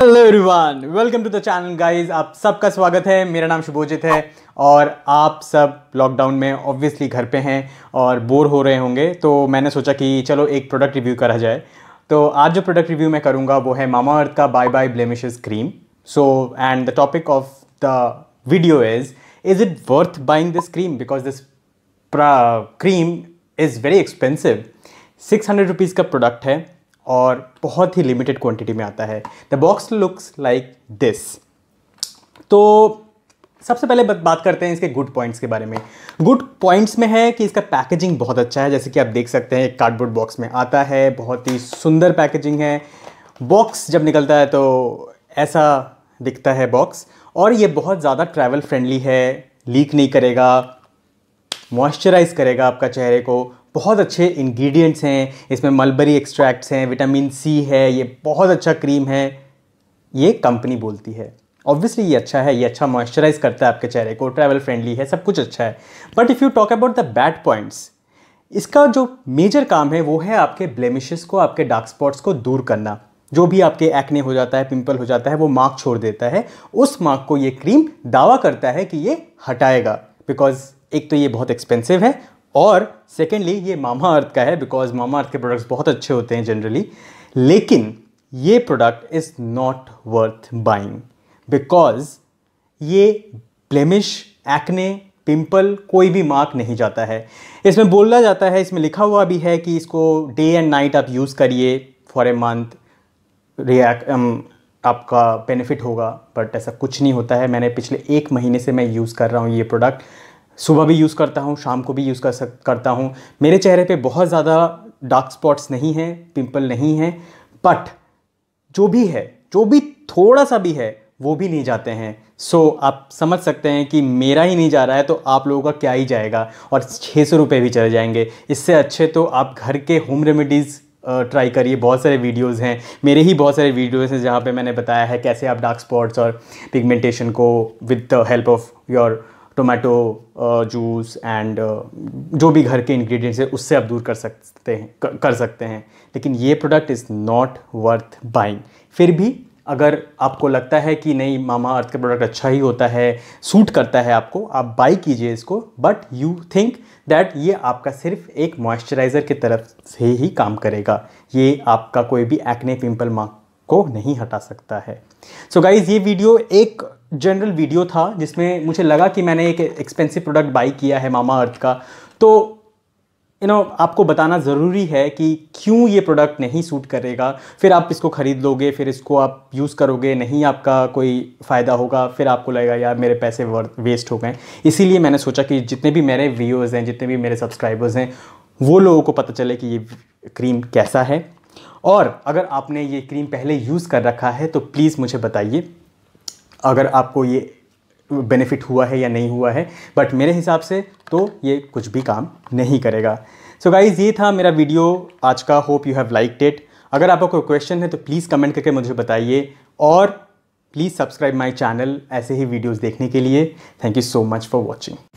hello everyone welcome to the channel guys आप सबका स्वागत है मेरा नाम शुभोजित है और आप सब लॉकडाउन में ऑब्वियसली घर पे हैं और बोर हो रहे होंगे तो मैंने सोचा कि चलो एक प्रोडक्ट रिव्यू करा जाए तो आज जो प्रोडक्ट रिव्यू मैं करूँगा वो है मामा अर्थ का bye bye blemish cream so and the topic of the video is is it worth buying this cream because this cream is very expensive six hundred rupees का product है और बहुत ही लिमिटेड क्वांटिटी में आता है the box looks like this तो सबसे पहले बात करते हैं इसके गुड पॉइंट्स के बारे में गुड पॉइंट्स में है कि इसका पैकेजिंग बहुत अच्छा है जैसे कि आप देख सकते हैं एक कार्डबोर्ड बॉक्स में आता है बहुत ही सुंदर पैकेजिंग है बॉक्स जब निकलता है तो ऐसा दिखता है बॉक्स और ये बहुत ज़्यादा ट्रैवल फ्रेंडली है लीक नहीं करेगा मॉइस्चराइज करेगा आपका चेहरे को बहुत अच्छे इंग्रेडिएंट्स हैं इसमें मलबरी एक्सट्रैक्ट्स हैं विटामिन सी है ये बहुत अच्छा क्रीम है ये कंपनी बोलती है ऑब्वियसली ये अच्छा है ये अच्छा मॉइस्चराइज करता है आपके चेहरे को ट्रैवल फ्रेंडली है सब कुछ अच्छा है but if you talk about the bad points इसका जो मेजर काम है वो है आपके ब्लेमिशेस को आपके डार्क स्पॉट्स को दूर करना जो भी आपके एक्ने हो जाता है पिंपल हो जाता है वो मार्क छोड़ देता है उस मार्क को ये क्रीम दावा करता है कि ये हटाएगा बिकॉज एक तो ये बहुत एक्सपेंसिव है और सेकेंडली ये मामा अर्थ का है बिकॉज मामा अर्थ के प्रोडक्ट्स बहुत अच्छे होते हैं जनरली लेकिन ये product is not worth buying because ये ब्लेमिश एक्ने पिंपल कोई भी मार्क नहीं जाता है इसमें बोला जाता है इसमें लिखा हुआ भी है कि इसको डे एंड नाइट आप यूज़ करिए फॉर ए मंथ रिएक्ट आपका बेनिफिट होगा बट ऐसा कुछ नहीं होता है मैंने पिछले एक महीने से मैं यूज़ कर रहा हूँ ये प्रोडक्ट सुबह भी यूज़ करता हूँ शाम को भी यूज़ कर सक करता हूँ मेरे चेहरे पे बहुत ज़्यादा डार्क स्पॉट्स नहीं हैं पिंपल नहीं हैं बट जो भी है जो भी थोड़ा सा भी है वो भी नहीं जाते हैं सो so, आप समझ सकते हैं कि मेरा ही नहीं जा रहा है तो आप लोगों का क्या ही जाएगा और छः सौ रुपये भी चले जाएंगे इससे अच्छे तो आप घर के होम रेमेडीज़ ट्राई करिए बहुत सारे वीडियोस हैं मेरे ही बहुत सारे वीडियोस हैं जहाँ पे मैंने बताया है कैसे आप डार्क स्पॉट्स और पिगमेंटेशन को with the help of your tomato juice and जो भी घर के इंग्रेडिएंट्स है उससे आप दूर कर सकते हैं कर सकते हैं लेकिन ये product is not worth buying फिर भी अगर आपको लगता है कि नहीं मामा अर्थ का प्रोडक्ट अच्छा ही होता है सूट करता है आपको आप बाई कीजिए इसको बट यू थिंक दैट ये आपका सिर्फ एक मॉइस्चराइज़र की तरफ से ही काम करेगा ये आपका कोई भी एक्ने पिंपल मार्क को नहीं हटा सकता है सो so गाइज़ ये वीडियो एक जनरल वीडियो था जिसमें मुझे लगा कि मैंने एक एक्सपेंसिव प्रोडक्ट बाई किया है मामा अर्थ का तो यू you नो know, आपको बताना ज़रूरी है कि क्यों ये प्रोडक्ट नहीं सूट करेगा फिर आप इसको ख़रीद लोगे फिर इसको आप यूज़ करोगे नहीं आपका कोई फ़ायदा होगा फिर आपको लगेगा यार मेरे पैसे वेस्ट हो गए इसीलिए मैंने सोचा कि जितने भी मेरे व्यूअर्स हैं जितने भी मेरे सब्सक्राइबर्स हैं वो लोगों को पता चले कि ये क्रीम कैसा है और अगर आपने ये क्रीम पहले यूज़ कर रखा है तो प्लीज़ मुझे बताइए अगर आपको ये बेनिफिट हुआ है या नहीं हुआ है बट मेरे हिसाब से तो ये कुछ भी काम नहीं करेगा सो so गाइज़ ये था मेरा वीडियो आज का hope you have like that अगर आपका कोई क्वेश्चन है तो प्लीज़ कमेंट करके मुझे बताइए और प्लीज़ सब्सक्राइब माई चैनल ऐसे ही वीडियोज़ देखने के लिए thank you so much for watching